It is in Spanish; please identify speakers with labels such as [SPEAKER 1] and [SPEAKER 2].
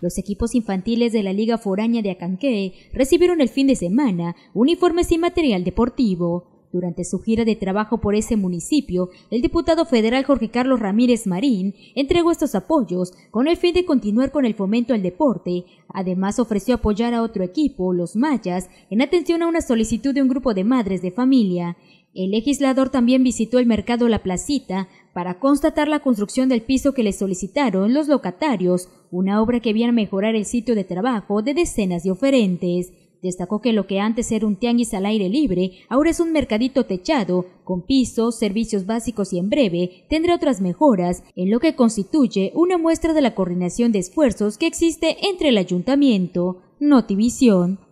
[SPEAKER 1] Los equipos infantiles de la Liga Foraña de Acanque recibieron el fin de semana uniformes y material deportivo. Durante su gira de trabajo por ese municipio, el diputado federal Jorge Carlos Ramírez Marín entregó estos apoyos con el fin de continuar con el fomento al deporte. Además, ofreció apoyar a otro equipo, los Mayas, en atención a una solicitud de un grupo de madres de familia. El legislador también visitó el mercado La Placita para constatar la construcción del piso que le solicitaron los locatarios una obra que viene a mejorar el sitio de trabajo de decenas de oferentes. Destacó que lo que antes era un tianguis al aire libre, ahora es un mercadito techado, con pisos, servicios básicos y en breve tendrá otras mejoras, en lo que constituye una muestra de la coordinación de esfuerzos que existe entre el ayuntamiento, Notivisión,